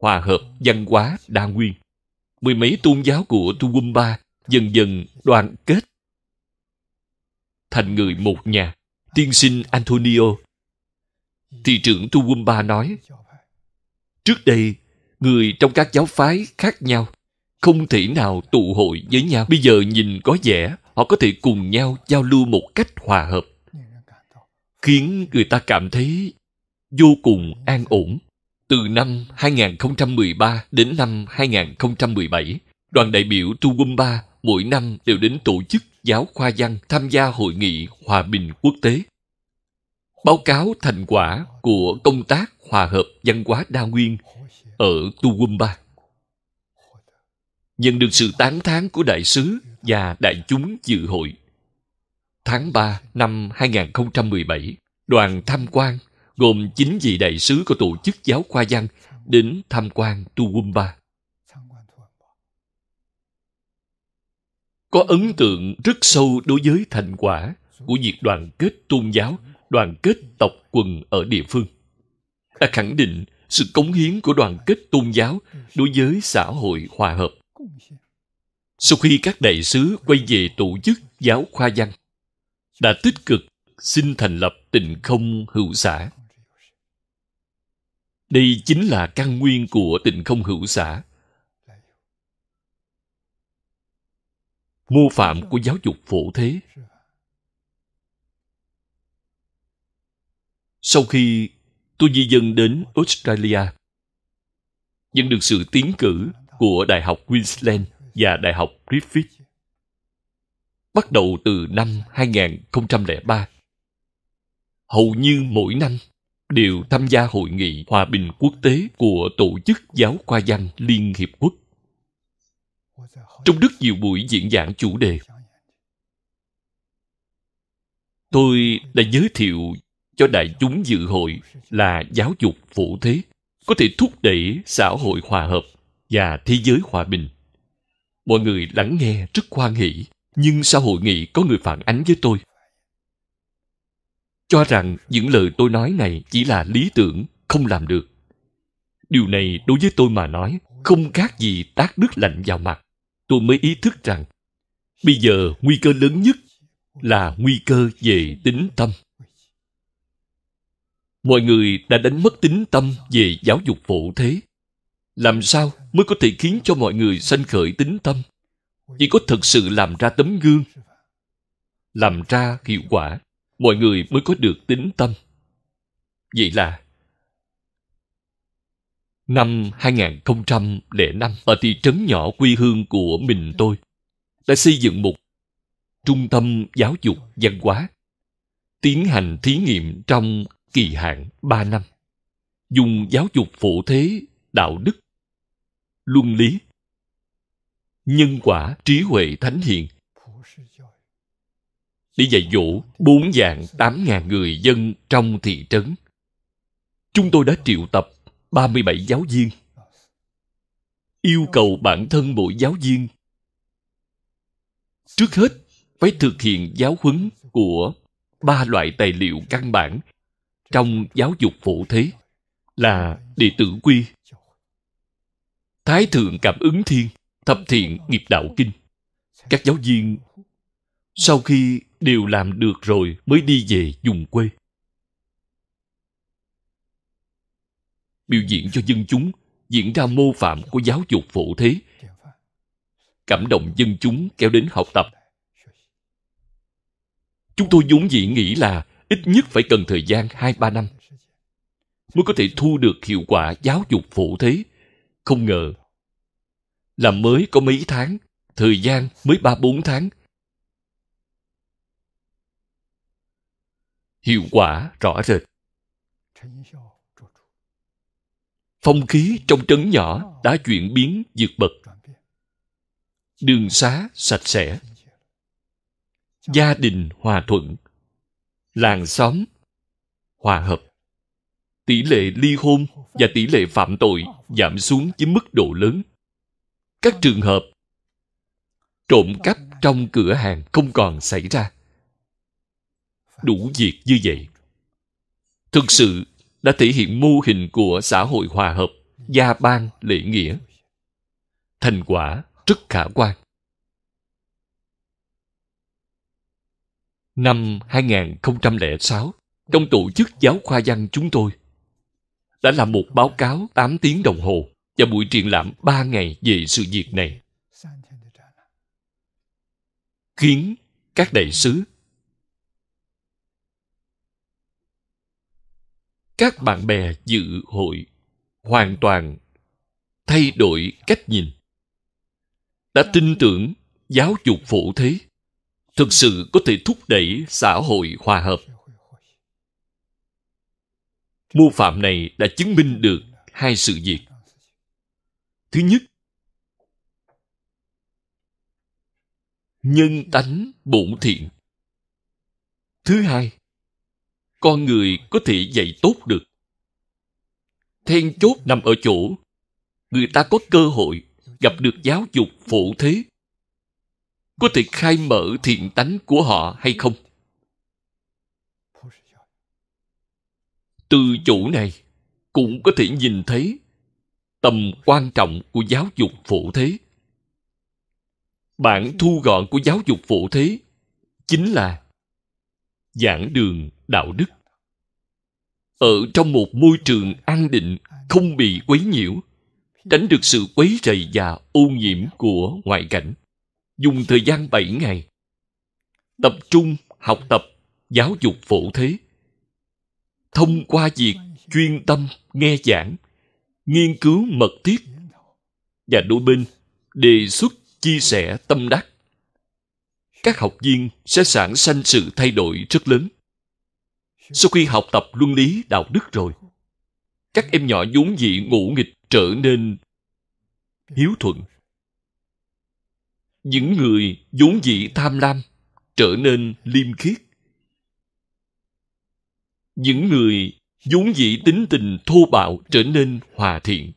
hòa hợp văn hóa đa nguyên mười mấy tôn giáo của Tuwumba dần dần đoàn kết thành người một nhà tiên sinh Antonio thị trưởng Tuwumba nói trước đây người trong các giáo phái khác nhau không thể nào tụ hội với nhau bây giờ nhìn có vẻ họ có thể cùng nhau giao lưu một cách hòa hợp khiến người ta cảm thấy vô cùng an ổn. Từ năm 2013 đến năm 2017, đoàn đại biểu Tugumba mỗi năm đều đến tổ chức giáo khoa văn tham gia hội nghị hòa bình quốc tế. Báo cáo thành quả của công tác hòa hợp văn hóa đa nguyên ở Tugumba. Nhận được sự tán thán của đại sứ và đại chúng dự hội tháng 3 năm 2017, đoàn tham quan gồm 9 vị đại sứ của tổ chức giáo khoa văn đến tham quan Tuwumba. Có ấn tượng rất sâu đối với thành quả của việc đoàn kết tôn giáo, đoàn kết tộc quần ở địa phương. Đã khẳng định sự cống hiến của đoàn kết tôn giáo đối với xã hội hòa hợp. Sau khi các đại sứ quay về tổ chức giáo khoa văn, đã tích cực xin thành lập tình không hữu xã đây chính là căn nguyên của tình không hữu xã mô phạm của giáo dục phổ thế sau khi tôi di dân đến australia nhận được sự tiến cử của đại học queensland và đại học griffith bắt đầu từ năm 2003. Hầu như mỗi năm đều tham gia hội nghị hòa bình quốc tế của Tổ chức Giáo khoa văn Liên Hiệp Quốc. Trong rất nhiều buổi diễn giảng chủ đề, tôi đã giới thiệu cho đại chúng dự hội là giáo dục phổ thế có thể thúc đẩy xã hội hòa hợp và thế giới hòa bình mọi người lắng nghe rất hoan hỷ nhưng sau hội nghị có người phản ánh với tôi cho rằng những lời tôi nói này chỉ là lý tưởng không làm được điều này đối với tôi mà nói không khác gì tác đức lạnh vào mặt tôi mới ý thức rằng bây giờ nguy cơ lớn nhất là nguy cơ về tính tâm mọi người đã đánh mất tính tâm về giáo dục phổ thế làm sao mới có thể khiến cho mọi người sanh khởi tính tâm chỉ có thực sự làm ra tấm gương làm ra hiệu quả mọi người mới có được tính tâm vậy là năm 2005 ở thị trấn nhỏ quê hương của mình tôi đã xây dựng một trung tâm giáo dục văn hóa tiến hành thí nghiệm trong kỳ hạn 3 năm dùng giáo dục phổ thế đạo đức luân lý nhân quả trí huệ thánh hiền để dạy dỗ bốn dạng tám ngàn người dân trong thị trấn chúng tôi đã triệu tập 37 giáo viên yêu cầu bản thân mỗi giáo viên trước hết phải thực hiện giáo huấn của ba loại tài liệu căn bản trong giáo dục phổ thế là đệ tử quy thái thượng cảm ứng thiên thập thiện nghiệp đạo kinh các giáo viên sau khi đều làm được rồi mới đi về dùng quê biểu diễn cho dân chúng diễn ra mô phạm của giáo dục phổ thế cảm động dân chúng kéo đến học tập chúng tôi vốn dĩ nghĩ là ít nhất phải cần thời gian hai ba năm mới có thể thu được hiệu quả giáo dục phổ thế. Không ngờ làm mới có mấy tháng, thời gian mới ba bốn tháng. Hiệu quả rõ rệt. Phong khí trong trấn nhỏ đã chuyển biến vượt bậc. Đường xá sạch sẽ. Gia đình hòa thuận. Làng xóm hòa hợp. Tỷ lệ ly hôn và tỷ lệ phạm tội giảm xuống với mức độ lớn các trường hợp trộm cắp trong cửa hàng không còn xảy ra đủ việc như vậy thực sự đã thể hiện mô hình của xã hội hòa hợp gia ban lễ nghĩa thành quả rất khả quan năm 2006 trong tổ chức giáo khoa văn chúng tôi đã làm một báo cáo 8 tiếng đồng hồ và buổi triển lãm ba ngày về sự việc này khiến các đại sứ các bạn bè dự hội hoàn toàn thay đổi cách nhìn đã tin tưởng giáo dục phổ thế thực sự có thể thúc đẩy xã hội hòa hợp Mô phạm này đã chứng minh được hai sự việc Thứ nhất, nhân tánh bổn thiện. Thứ hai, con người có thể dạy tốt được. Then chốt nằm ở chỗ, người ta có cơ hội gặp được giáo dục phổ thế. Có thể khai mở thiện tánh của họ hay không? Từ chỗ này, cũng có thể nhìn thấy tầm quan trọng của giáo dục phổ thế bản thu gọn của giáo dục phổ thế chính là giảng đường đạo đức ở trong một môi trường an định không bị quấy nhiễu tránh được sự quấy rầy và ô nhiễm của ngoại cảnh dùng thời gian 7 ngày tập trung học tập giáo dục phổ thế thông qua việc chuyên tâm nghe giảng nghiên cứu mật thiết và đôi bên đề xuất chia sẻ tâm đắc các học viên sẽ sản sanh sự thay đổi rất lớn sau khi học tập luân lý đạo đức rồi các em nhỏ vốn dị ngủ nghịch trở nên hiếu thuận những người vốn dị tham lam trở nên liêm khiết những người vốn dĩ tính tình thô bạo trở nên hòa thiện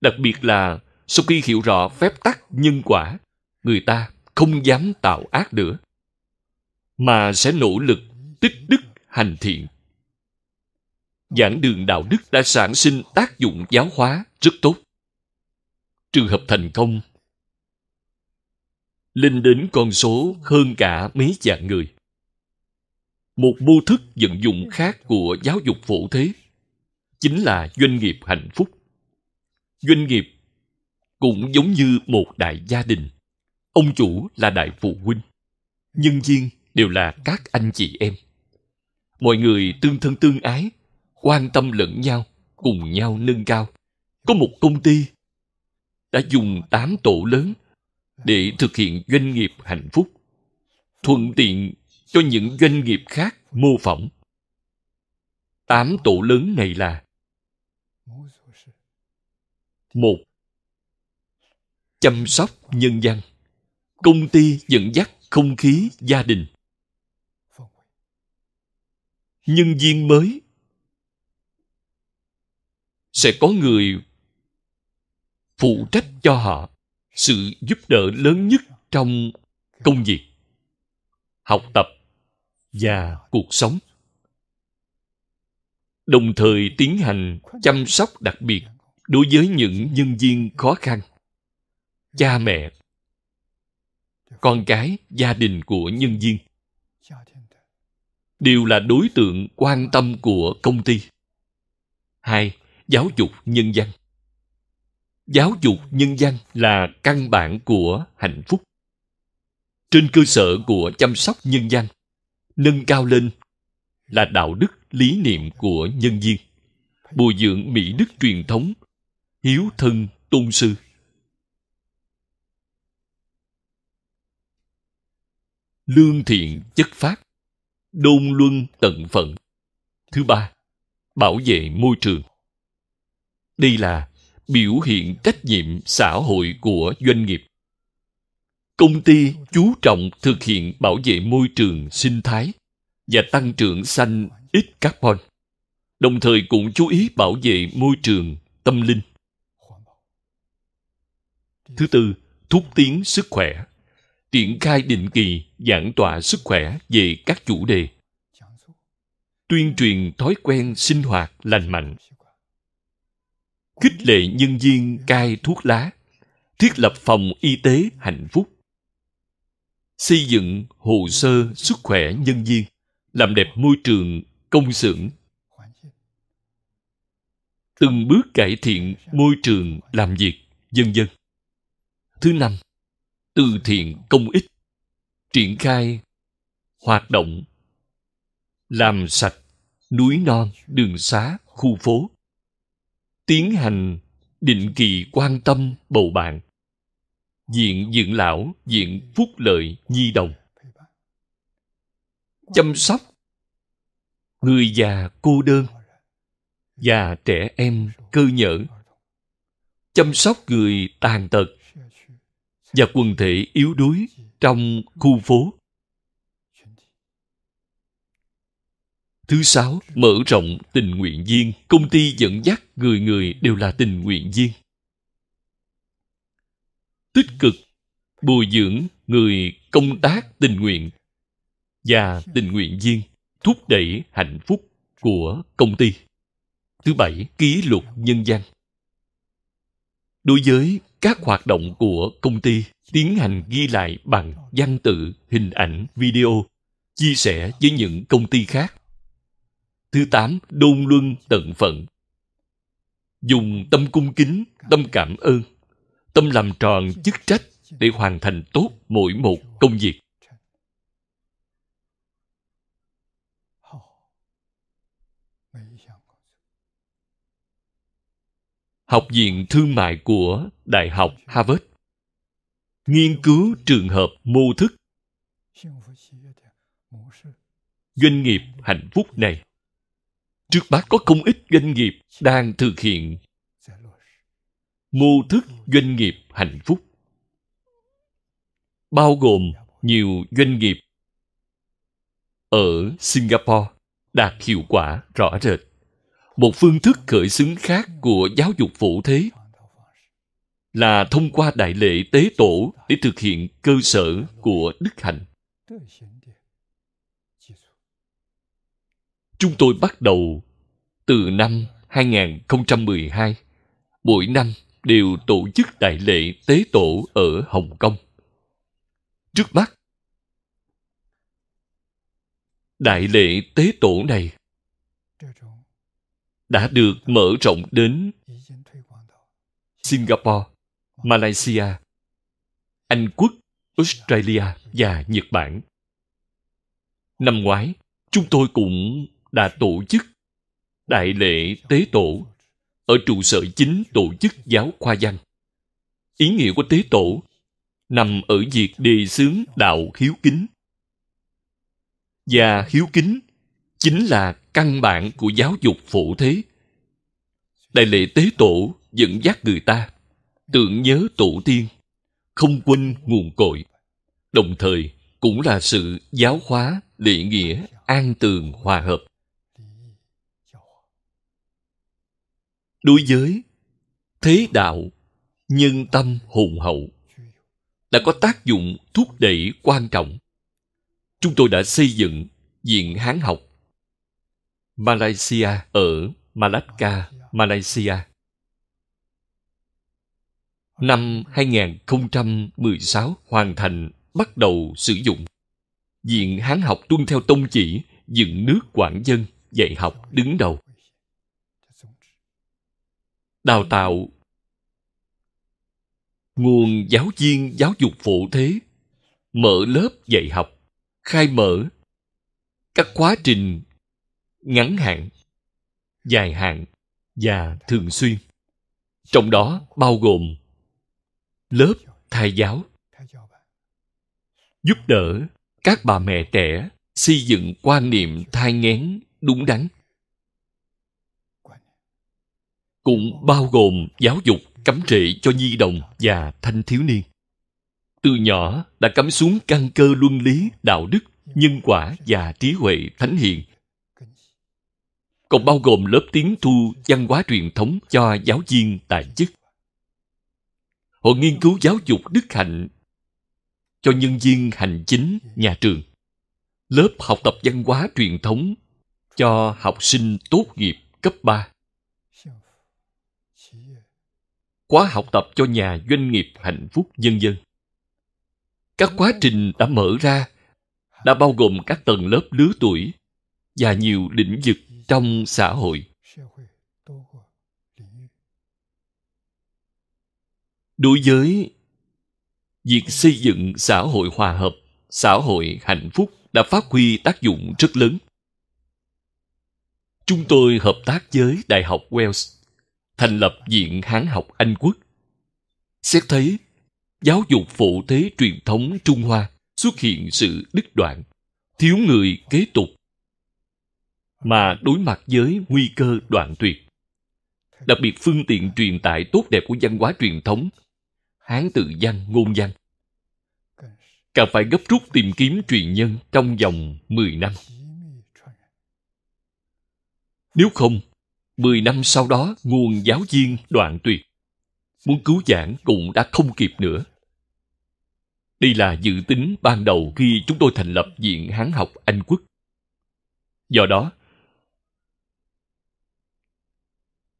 đặc biệt là sau khi hiểu rõ phép tắc nhân quả người ta không dám tạo ác nữa mà sẽ nỗ lực tích đức hành thiện giảng đường đạo đức đã sản sinh tác dụng giáo hóa rất tốt trường hợp thành công lên đến con số hơn cả mấy dạng người một mô thức vận dụng khác của giáo dục phổ thế chính là doanh nghiệp hạnh phúc doanh nghiệp cũng giống như một đại gia đình ông chủ là đại phụ huynh nhân viên đều là các anh chị em mọi người tương thân tương ái quan tâm lẫn nhau cùng nhau nâng cao có một công ty đã dùng tám tổ lớn để thực hiện doanh nghiệp hạnh phúc thuận tiện cho những doanh nghiệp khác mô phỏng. Tám tổ lớn này là một Chăm sóc nhân dân Công ty dẫn dắt không khí gia đình Nhân viên mới Sẽ có người phụ trách cho họ sự giúp đỡ lớn nhất trong công việc học tập và cuộc sống đồng thời tiến hành chăm sóc đặc biệt đối với những nhân viên khó khăn cha mẹ con cái gia đình của nhân viên đều là đối tượng quan tâm của công ty hai giáo dục nhân dân giáo dục nhân dân là căn bản của hạnh phúc trên cơ sở của chăm sóc nhân dân nâng cao lên là đạo đức lý niệm của nhân viên bồi dưỡng mỹ đức truyền thống hiếu thân tôn sư lương thiện chất phát đôn luân tận phận thứ ba bảo vệ môi trường đây là biểu hiện trách nhiệm xã hội của doanh nghiệp công ty chú trọng thực hiện bảo vệ môi trường sinh thái và tăng trưởng xanh ít carbon đồng thời cũng chú ý bảo vệ môi trường tâm linh thứ tư thúc tiến sức khỏe triển khai định kỳ giảng tọa sức khỏe về các chủ đề tuyên truyền thói quen sinh hoạt lành mạnh khích lệ nhân viên cai thuốc lá thiết lập phòng y tế hạnh phúc xây dựng hồ sơ sức khỏe nhân viên, làm đẹp môi trường, công xưởng, từng bước cải thiện môi trường làm việc, dân dân. Thứ năm, từ thiện công ích, triển khai hoạt động làm sạch núi non, đường xá, khu phố. Tiến hành định kỳ quan tâm bầu bạn diện dưỡng lão diện phúc lợi nhi đồng chăm sóc người già cô đơn và trẻ em cơ nhở chăm sóc người tàn tật và quần thể yếu đuối trong khu phố thứ sáu mở rộng tình nguyện viên công ty dẫn dắt người người đều là tình nguyện viên tích cực bồi dưỡng người công tác tình nguyện và tình nguyện viên thúc đẩy hạnh phúc của công ty. Thứ bảy, ký luật nhân văn. Đối với các hoạt động của công ty, tiến hành ghi lại bằng văn tự, hình ảnh, video, chia sẻ với những công ty khác. Thứ tám, đôn luân tận phận. Dùng tâm cung kính, tâm cảm ơn tâm làm tròn chức trách để hoàn thành tốt mỗi một công việc học viện thương mại của đại học harvard nghiên cứu trường hợp mô thức doanh nghiệp hạnh phúc này trước mắt có không ít doanh nghiệp đang thực hiện mô thức doanh nghiệp hạnh phúc bao gồm nhiều doanh nghiệp ở Singapore đạt hiệu quả rõ rệt. Một phương thức khởi xướng khác của giáo dục phổ thế là thông qua đại lễ tế tổ để thực hiện cơ sở của đức hạnh. Chúng tôi bắt đầu từ năm 2012, mỗi năm đều tổ chức đại lễ tế tổ ở Hồng Kông. Trước mắt, đại lễ tế tổ này đã được mở rộng đến Singapore, Malaysia, Anh Quốc, Australia và Nhật Bản. Năm ngoái, chúng tôi cũng đã tổ chức đại lễ tế tổ ở trụ sở chính tổ chức giáo khoa văn. Ý nghĩa của tế tổ nằm ở việc đề xướng đạo hiếu kính. Và hiếu kính chính là căn bản của giáo dục phổ thế. Đại lễ tế tổ dẫn dắt người ta tưởng nhớ tổ tiên, không quên nguồn cội, đồng thời cũng là sự giáo hóa, lệ nghĩa, an tường, hòa hợp. đối với thế đạo nhân tâm hùng hậu đã có tác dụng thúc đẩy quan trọng chúng tôi đã xây dựng viện hán học malaysia ở Malacca, Malaysia. Năm 2016 hoàn thành, bắt đầu sử dụng. Viện Hán học tuân theo tông chỉ dựng nước quản dân, dạy học đứng đầu đào tạo nguồn giáo viên giáo dục phụ thế mở lớp dạy học khai mở các quá trình ngắn hạn dài hạn và thường xuyên trong đó bao gồm lớp thai giáo giúp đỡ các bà mẹ trẻ xây dựng quan niệm thai nghén đúng đắn cũng bao gồm giáo dục cấm trệ cho nhi đồng và thanh thiếu niên từ nhỏ đã cắm xuống căn cơ luân lý đạo đức nhân quả và trí huệ thánh hiền còn bao gồm lớp tiếng thu văn hóa truyền thống cho giáo viên tại chức họ nghiên cứu giáo dục đức hạnh cho nhân viên hành chính nhà trường lớp học tập văn hóa truyền thống cho học sinh tốt nghiệp cấp 3 khóa học tập cho nhà doanh nghiệp hạnh phúc nhân dân. Các quá trình đã mở ra đã bao gồm các tầng lớp lứa tuổi và nhiều lĩnh vực trong xã hội. Đối với việc xây dựng xã hội hòa hợp, xã hội hạnh phúc đã phát huy tác dụng rất lớn. Chúng tôi hợp tác với Đại học Wales thành lập Viện Hán học Anh quốc. Xét thấy, giáo dục phổ thế truyền thống Trung Hoa xuất hiện sự đứt đoạn, thiếu người kế tục, mà đối mặt với nguy cơ đoạn tuyệt. Đặc biệt phương tiện truyền tải tốt đẹp của văn hóa truyền thống, Hán tự văn, ngôn văn, càng phải gấp rút tìm kiếm truyền nhân trong vòng 10 năm. Nếu không, Mười năm sau đó, nguồn giáo viên đoạn tuyệt. Muốn cứu giảng cũng đã không kịp nữa. Đây là dự tính ban đầu khi chúng tôi thành lập Viện Hán học Anh Quốc. Do đó,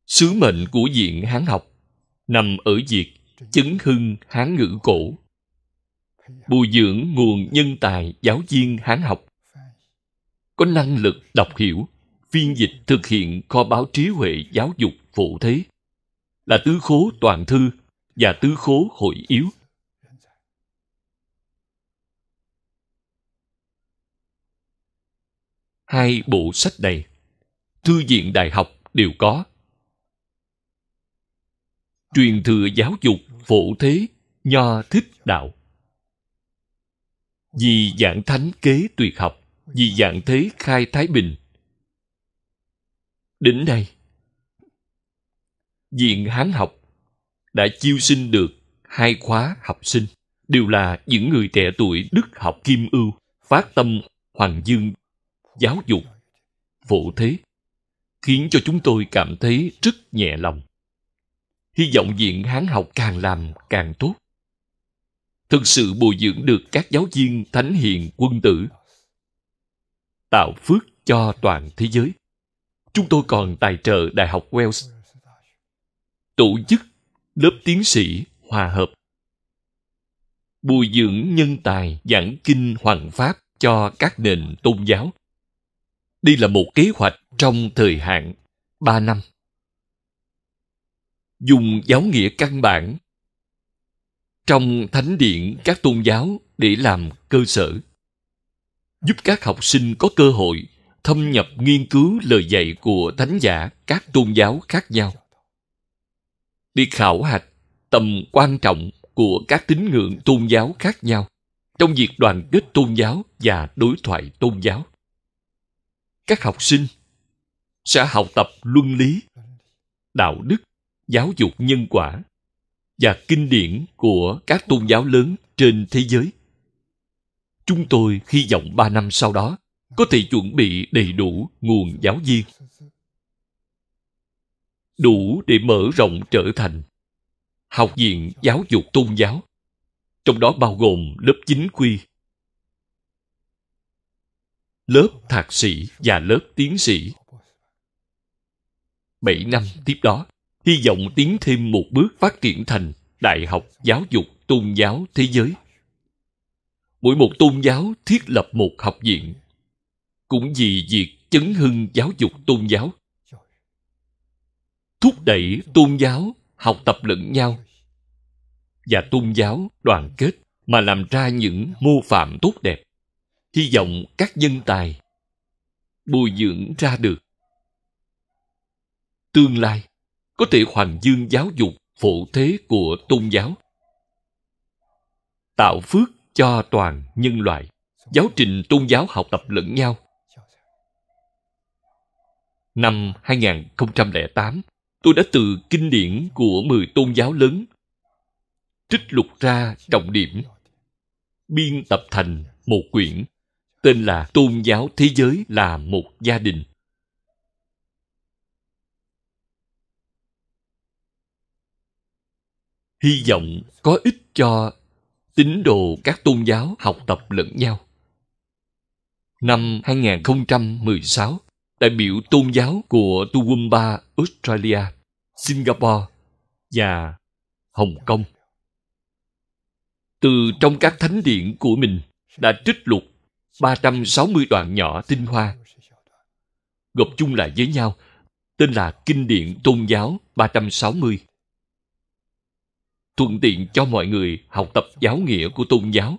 sứ mệnh của Viện Hán học nằm ở việc chứng hưng Hán ngữ cổ, bồi dưỡng nguồn nhân tài giáo viên Hán học có năng lực đọc hiểu phiên dịch thực hiện kho báo trí huệ giáo dục phổ thế là tứ khố toàn thư và tứ khố hội yếu hai bộ sách này thư viện đại học đều có truyền thừa giáo dục phổ thế nho thích đạo vì dạng thánh kế tuyệt học vì dạng thế khai thái bình Đến đây, Viện Hán học đã chiêu sinh được hai khóa học sinh, đều là những người trẻ tuổi đức học kim ưu, phát tâm hoàng dương, giáo dục, phổ thế, khiến cho chúng tôi cảm thấy rất nhẹ lòng. Hy vọng viện Hán học càng làm càng tốt. Thực sự bồi dưỡng được các giáo viên thánh hiền quân tử, tạo phước cho toàn thế giới. Chúng tôi còn tài trợ Đại học Wales tổ chức lớp tiến sĩ hòa hợp bồi dưỡng nhân tài giảng kinh hoàng pháp cho các nền tôn giáo. Đây là một kế hoạch trong thời hạn 3 năm. Dùng giáo nghĩa căn bản trong thánh điện các tôn giáo để làm cơ sở giúp các học sinh có cơ hội thâm nhập nghiên cứu lời dạy của thánh giả các tôn giáo khác nhau đi khảo hạch tầm quan trọng của các tín ngưỡng tôn giáo khác nhau trong việc đoàn kết tôn giáo và đối thoại tôn giáo các học sinh sẽ học tập luân lý đạo đức giáo dục nhân quả và kinh điển của các tôn giáo lớn trên thế giới chúng tôi hy vọng ba năm sau đó có thể chuẩn bị đầy đủ nguồn giáo viên đủ để mở rộng trở thành học viện giáo dục tôn giáo trong đó bao gồm lớp chính quy lớp thạc sĩ và lớp tiến sĩ bảy năm tiếp đó hy vọng tiến thêm một bước phát triển thành đại học giáo dục tôn giáo thế giới mỗi một tôn giáo thiết lập một học viện cũng vì việc chấn hưng giáo dục tôn giáo thúc đẩy tôn giáo học tập lẫn nhau và tôn giáo đoàn kết mà làm ra những mô phạm tốt đẹp hy vọng các nhân tài bồi dưỡng ra được tương lai có thể hoàng dương giáo dục phổ thế của tôn giáo tạo phước cho toàn nhân loại giáo trình tôn giáo học tập lẫn nhau Năm 2008, tôi đã từ kinh điển của 10 tôn giáo lớn trích lục ra trọng điểm, biên tập thành một quyển tên là Tôn giáo thế giới là một gia đình. Hy vọng có ích cho tín đồ các tôn giáo học tập lẫn nhau. Năm 2016, đại biểu tôn giáo của Toowoomba, Australia, Singapore và Hồng Kông. Từ trong các thánh điển của mình đã trích lục 360 đoạn nhỏ tinh hoa gộp chung lại với nhau tên là Kinh điển Tôn giáo 360. Thuận tiện cho mọi người học tập giáo nghĩa của tôn giáo.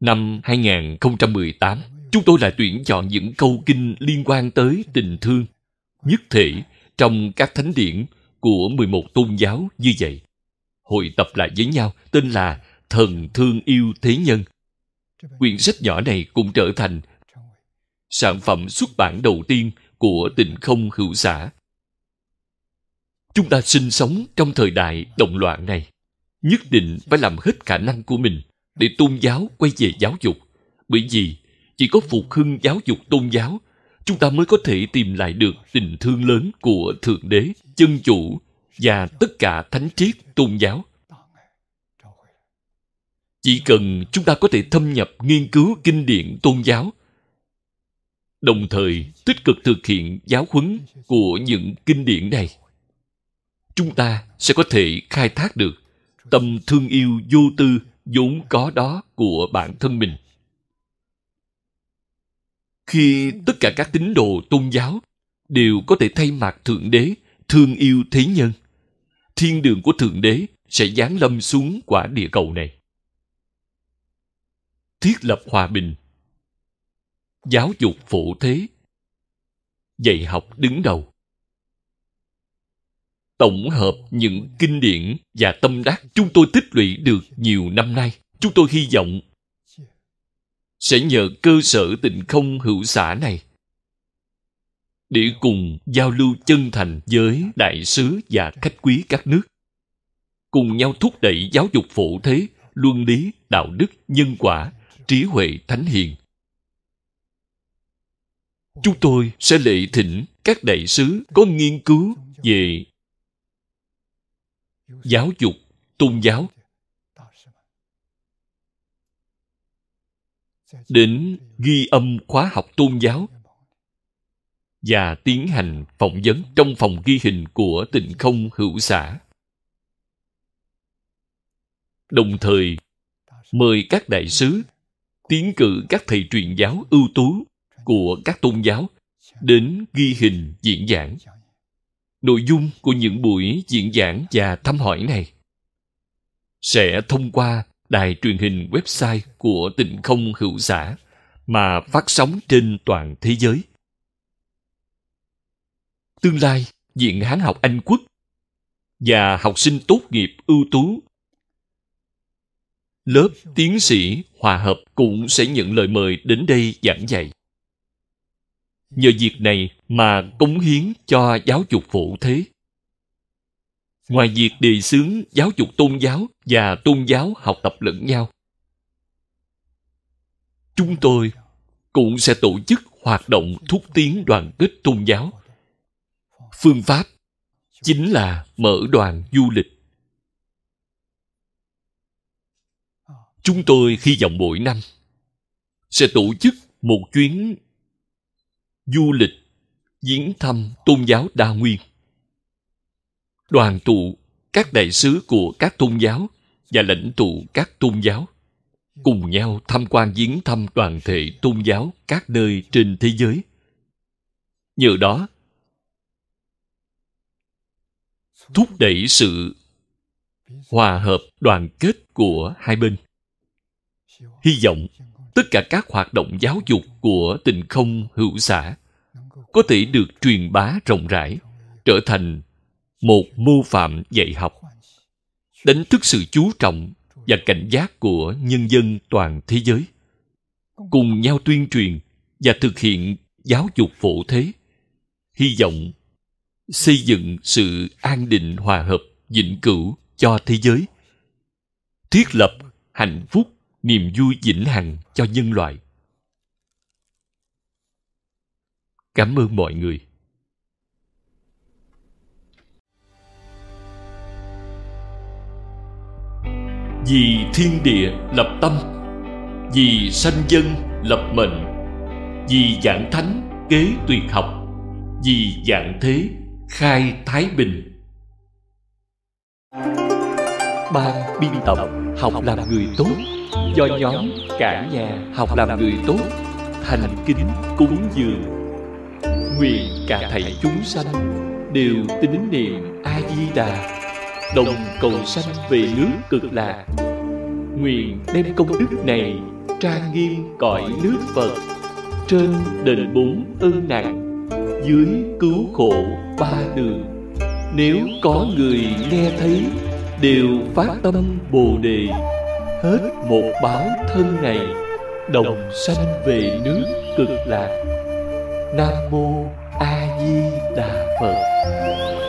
Năm 2018, chúng tôi lại tuyển chọn những câu kinh liên quan tới tình thương nhất thể trong các thánh điển của 11 tôn giáo như vậy. Hội tập lại với nhau tên là Thần Thương Yêu Thế Nhân. Quyển sách nhỏ này cũng trở thành sản phẩm xuất bản đầu tiên của tình không hữu xã. Chúng ta sinh sống trong thời đại động loạn này, nhất định phải làm hết khả năng của mình để tôn giáo quay về giáo dục, bởi vì chỉ có phục hưng giáo dục tôn giáo chúng ta mới có thể tìm lại được tình thương lớn của thượng đế chân chủ và tất cả thánh triết tôn giáo chỉ cần chúng ta có thể thâm nhập nghiên cứu kinh điển tôn giáo đồng thời tích cực thực hiện giáo huấn của những kinh điển này chúng ta sẽ có thể khai thác được tâm thương yêu vô tư vốn có đó của bản thân mình khi tất cả các tín đồ tôn giáo đều có thể thay mặt Thượng Đế thương yêu thế nhân. Thiên đường của Thượng Đế sẽ giáng lâm xuống quả địa cầu này. Thiết lập hòa bình Giáo dục phổ thế Dạy học đứng đầu tổng hợp những kinh điển và tâm đắc chúng tôi tích lũy được nhiều năm nay chúng tôi hy vọng sẽ nhờ cơ sở tình không hữu xã này để cùng giao lưu chân thành với đại sứ và khách quý các nước cùng nhau thúc đẩy giáo dục phổ thế luân lý đạo đức nhân quả trí huệ thánh hiền chúng tôi sẽ lệ thỉnh các đại sứ có nghiên cứu về giáo dục tôn giáo đến ghi âm khóa học tôn giáo và tiến hành phỏng vấn trong phòng ghi hình của tịnh không hữu xã. Đồng thời, mời các đại sứ tiến cử các thầy truyền giáo ưu tú của các tôn giáo đến ghi hình diễn giảng. Nội dung của những buổi diễn giảng và thăm hỏi này sẽ thông qua đài truyền hình website của tịnh không hữu xã mà phát sóng trên toàn thế giới. Tương lai, diện Hán học Anh Quốc và học sinh tốt nghiệp ưu tú. Lớp tiến sĩ hòa hợp cũng sẽ nhận lời mời đến đây giảng dạy. Nhờ việc này mà cống hiến cho giáo dục phổ thế ngoài việc đề xướng giáo dục tôn giáo và tôn giáo học tập lẫn nhau chúng tôi cũng sẽ tổ chức hoạt động thúc tiến đoàn kết tôn giáo phương pháp chính là mở đoàn du lịch chúng tôi hy vọng mỗi năm sẽ tổ chức một chuyến du lịch viếng thăm tôn giáo đa nguyên đoàn tụ các đại sứ của các tôn giáo và lãnh tụ các tôn giáo cùng nhau tham quan viếng thăm đoàn thể tôn giáo các nơi trên thế giới. Nhờ đó, thúc đẩy sự hòa hợp đoàn kết của hai bên. Hy vọng tất cả các hoạt động giáo dục của tình không hữu xã có thể được truyền bá rộng rãi, trở thành một mưu phạm dạy học đánh thức sự chú trọng và cảnh giác của nhân dân toàn thế giới cùng nhau tuyên truyền và thực hiện giáo dục phổ thế hy vọng xây dựng sự an định hòa hợp vĩnh cửu cho thế giới thiết lập hạnh phúc niềm vui vĩnh hằng cho nhân loại cảm ơn mọi người Vì thiên địa lập tâm Vì sanh dân lập mệnh Vì dạng thánh kế tuyệt học Vì dạng thế khai thái bình Ban biên tập học làm người tốt Do nhóm cả nhà học làm người tốt Thành kính cúng dường Nguyện cả thầy chúng sanh Đều tín niệm A-di-đà đồng cầu sanh về nước cực lạc nguyện đem công đức này trang nghiêm cõi nước phật trên đền bốn ân nặng dưới cứu khổ ba đường nếu có người nghe thấy đều phát tâm bồ đề hết một báo thân này đồng sanh về nước cực lạc nam mô a di đà phật